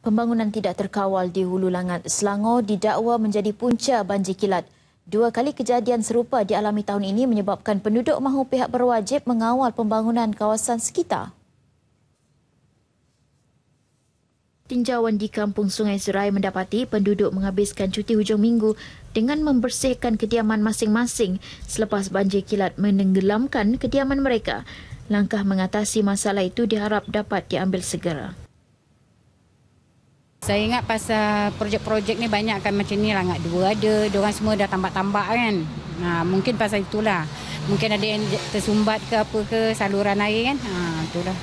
Pembangunan tidak terkawal di Hulu Langat, Selangor didakwa menjadi punca banjir kilat. Dua kali kejadian serupa dialami tahun ini menyebabkan penduduk mahu pihak berwajib mengawal pembangunan kawasan sekitar. Tinjauan di kampung Sungai Serai mendapati penduduk menghabiskan cuti hujung minggu dengan membersihkan kediaman masing-masing selepas banjir kilat menenggelamkan kediaman mereka. Langkah mengatasi masalah itu diharap dapat diambil segera. Saya ingat pasal projek-projek ni banyak kan macam ni lah. Nggak dua ada, diorang semua dah tambak-tambak kan. Ha, mungkin pasal itulah. Mungkin ada yang tersumbat ke apa ke saluran air kan. Ha, itulah.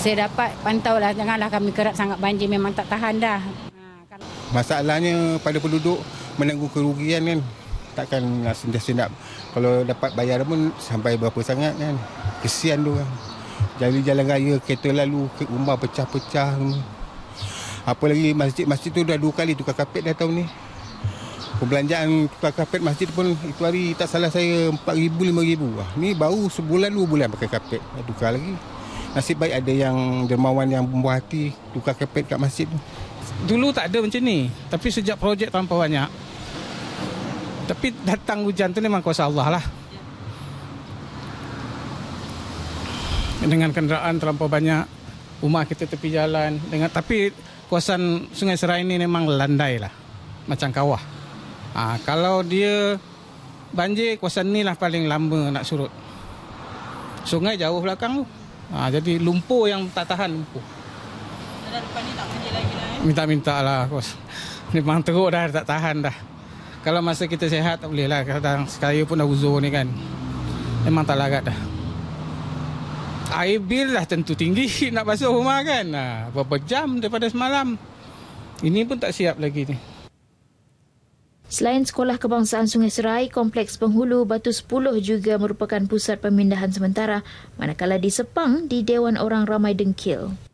Saya dapat pantau lah janganlah kami kerap sangat banjir memang tak tahan dah. Ha, Masalahnya pada penduduk menunggu kerugian kan. Takkan lah sindap-sindap. Kalau dapat bayar pun sampai berapa sangat kan. Kesian tu kan. Jadi jalan raya, kereta lalu, rumah pecah-pecah. Apa lagi masjid masjid tu dah dua kali tukar kapet dah tahun ni. Perbelanjaan tukar kapet masjid pun itu hari tak salah saya empat ribu lima ribu. Ah, ni baru sebulan dua bulan pakai kapet dah tukar lagi. Nasib baik ada yang dermawan yang membuat hati tukar kapet kat masjid tu. Dulu tak ada macam ni. Tapi sejak projek tanpa banyak. Tapi datang hujan tu memang kuasa Allah lah. Dengan kenderaan terlampau banyak. Rumah kita tepi jalan. Dengan Tapi kawasan Sungai Serai ini memang landai lah. Macam kawah. Ha, kalau dia banjir, kawasan ni lah paling lama nak surut. Sungai jauh belakang tu. Ha, jadi lumpur yang tak tahan lumpur. Dan depan ni tak banjir lagi lah eh? Minta-minta lah. Memang teruk dah, tak tahan dah. Kalau masa kita sehat tak boleh lah. Kadang sekali pun dah uzur ni kan. Memang tak larat dah air bil lah tentu tinggi nak masuk rumah kan. Nah ha, berapa jam daripada semalam. Ini pun tak siap lagi ni. Selain Sekolah Kebangsaan Sungai Serai, Kompleks Penghulu Batu 10 juga merupakan pusat pemindahan sementara manakala di Sepang di Dewan Orang Ramai Dengkil.